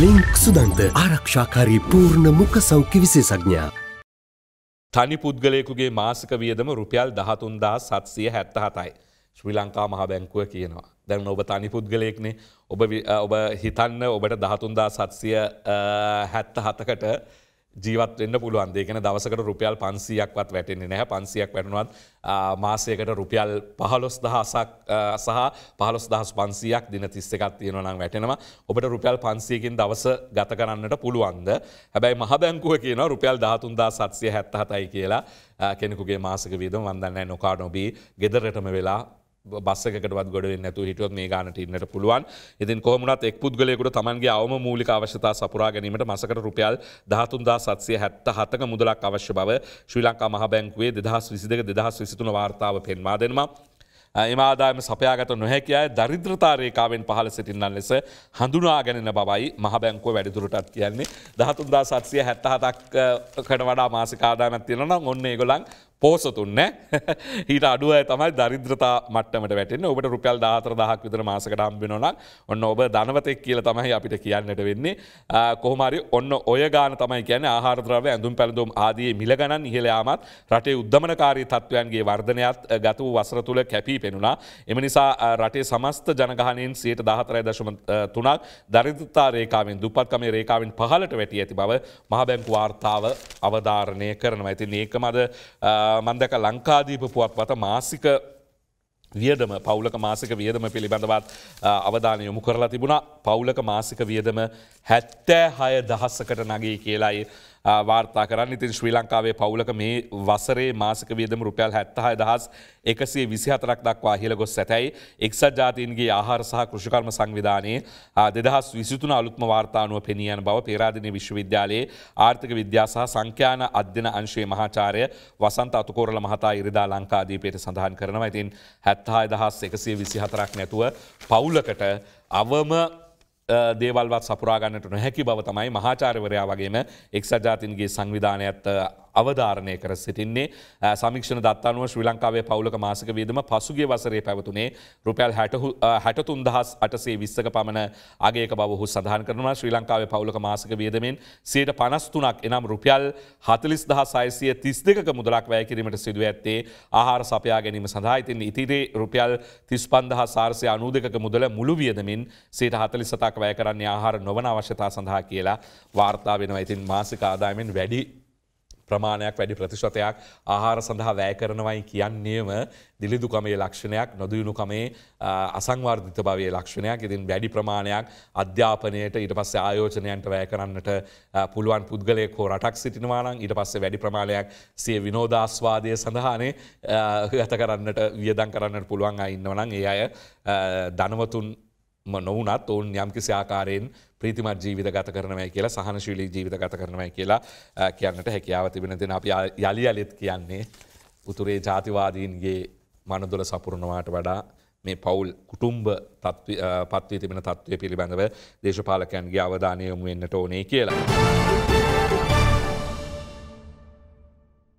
Link සුදන්ත ආරක්ෂාකාරී පූර්ණ මුක සෞඛ්‍ය විශේසඥා. තනි පුද්ගලයකුගේ මාසික වියදම රුපියල් දහතුන්දා සත්සිය හැත්ත හතයි. ශ්‍රී ලංකා මහ බැංකුව කියනවා. දැන් ඔබ තනි පුද්ගලයෙක්නේ ඔබ හිතන්න ඔබට දහතුන්දා සත්සිය හැත්ත හතකට ජීවත්වෙන්න පුළුවන් දෙකන දවසකට රුපියල් පන්සියක්වත් වැටෙන්නේ නැහැ පන්සියක් වැටනුවත් මාසයකට රුපියල් පහලොස් දහසක් සහ පහලොස් දහස් පන්සියක් දින තිස්සකත් තියෙනනම් වැටෙනවා ඔබට රුපියල් පන්සියකින් දවස ගත කරන්නට පුළුවන්ද හැබැයි මහ බැංකුව කියන රුපියල් දහතුන්දා සත්සය හැත්තහතයි කියලා කෙනෙකුගේ මාසක වීදම් වන්දන්න නොකා නොබී ගෙදරටම වෙලා බස්සකටවත් ගොඩ නැතු හිටුවත් මේ ගානට ඉන්නට පුළුවන් ඉතින් කොහමනත් එක් පුද්ගලයකුට තමන්ගේ අවම මූලික අවශ්‍යතා සපුරා ගැනීමට මසකට රුපියල් දහතුන්දා සත්සය හැත්ත හතක මුදලක් අවශ්‍ය බව ශ්‍රී ලංකා මහ බැංකුවේ දෙදහස් විසිදක දෙදහස් විසිතුන වාර්තාව පෙන්වා දෙනවා එමාදායම සපයාගත නොහැකි අය දරිද්‍රතාරේකාවෙන් පහල සිටින්නන් ලෙස හඳුනා ගැනෙන බවයි මහබැංකුව වැඩිදුරටත් කියන්නේ දහතුන්දා සත්සය හැත්තහතක් කට වඩා මාසිකාදානත් තියෙනනම් ඔන්න ඒගොලන් පෝසතුන්න ඊට අඩුව තමයි දරිද්‍රතා මටමට වැටෙන් ඔබට රුපියල් දාතර දහක් විතර මාසකටම් වෙනන ඔන්න ඔබ ධනවතෙක් කියල තමයි අපිට කියන්නට වෙන්නේ කොහමරි ඔන්න ඔය ගාන තමයි කියන ආහාරද්‍රව ඇඳුම් පැළඳුම් ආදී මිලගණන් ඉහලයාමත් රටේ උද්දමනකාරී තත්ත්වයන්ගේ වර්ධනයත් ගතු වසර තුළ කැපී පෙනුණා එම නිසා රටේ සමස්ත ජනගහනයෙන් සයට දාහතරයි දශම තුනක් දරිදතා රේකාවෙන් දුපත්කමේ රේකාවෙන් පහලට වැටිය ඇති බව මහබැංකු වාර්තාව අවධාරණය කරනවා ඇති ඒකමද මන්දක ලංකාදීප පුවත් පත මාසික වියදම පෞලක මාසික වියදම පිළිබඳවත් අවධානය යොමු කරලා තිබුණා පෞලක මාසික වියදම හැත්තෑ හය දහස්සකට නගේ කියලායි වාර්තා කරන්න ඉතින් ශ්‍රී ලංකාවේ පෞලක මේ වසරේ මාසික වියදම රුපියල් හැත්තහය දහස් එකසේ විසිහතරක් දක්වා හිල ගොස් ඇතැයි එක්සත් ජාතීන්ගේ ආහාර සහ කෘෂිකර්ම සංවිධානයේ දෙදහස් විසිතුන අලුත්ම වාර්තානුව පෙනියන බව පේරාධනය විශ්වවිද්‍යාලයේ ආර්ථික විද්‍යා සහ සංඛ්‍යාන අධ්‍යන අංශයේ මහාචාරය වසන්ත අතුකෝරල මහතා ඉරිදා ලංකාදීපයට සඳහන් කරනවා ඉතින් හැත් හැත්හා දහස් එකසේ විසි හතරක් නැතුව පවුලකට අවම දේවල්වත් සපුරාගන්නට නොහැකි බව තමයි මහාචාරවරයා වගේම එක්සජාතින්ගේ සංවිධානයත් අවධාරණය කර සිටින්නේ සමික්ෂණ දත්තානුව ශ්‍රී ලංකාවේ පවුලක මාසක වියදම පසුගේ වසරේ පැවතුනේ රුපැල් හැටතුන් දහස් අටසේ විස්සක පමණ අගේක බවහු සඳහන් කරනවා ශ්‍රී ලංකාවේ පවුලක මාසක වියදමෙන් සයට පනස්තුනක් එනම් රුපියල් හතලිස් දහ සයිසිය තිස් දෙක මුදලක් වැය කිරීමට සිදුව ඇත්තේ ආහාර සපයා ගැනීම සඳහා ඉතින් ඉතිරේ රුපියල් තිස් පන්දහ සාර්සය අනූ දෙක මුදල මුළු වියදමින් සේට හතලි සතක් වැය කරන්නේ ආහාර නොවන අවශ්‍යතා සඳහා කියලා වාර්තා වෙනවා ඉතින් මාසික ආදායමෙන් වැඩි ප්‍රමාණයක් වැඩි ප්‍රතිශතයක් ආහාර සඳහා වැය කරනවයි කියන්නේම දිලිදුකමේ ලක්ෂණයක් නොදයුණුකමේ අසංවර්ධිත භවයේ ලක්ෂණයක් ඉතින් වැඩි ප්‍රමාණයක් අධ්‍යාපනයට ඊට පස්සේ ආයෝජනයන්ට වැය කරන්නට පුළුවන් පුද්ගලයෙක් හෝ රටක් සිටිනවානම් ඊට පස්සේ වැඩි ප්‍රමාණයක් සිය විනෝදාස්වාදය සඳහානේ ගත කරන්නට වියදන් කරන්නට පුළුවන් අය ඉන්නවනම් ඒ අය ධනවතුන් නොවනත් ඔවන් යම් කිසි ආකාරයෙන් ප්‍රීතිමත් ජීවිත ගත කරනවයි කියලා සහනශීලී ජීවිත ගත කරනවයි කියලා කියන්නට හැකියාව තිබෙන දෙෙන අප යළි අලිත් කියන්නේ උතුරේ ජාතිවාදීන්ගේ මනදුල සපුරණවාට වඩා මේ පවුල් කුටුම්බ පත්වී තිබෙන තත්ත්වය පිළිබඳව දේශපාලකයන්ගේ අවධානය යොමුවෙන්න්නට ඕනේ කියලා.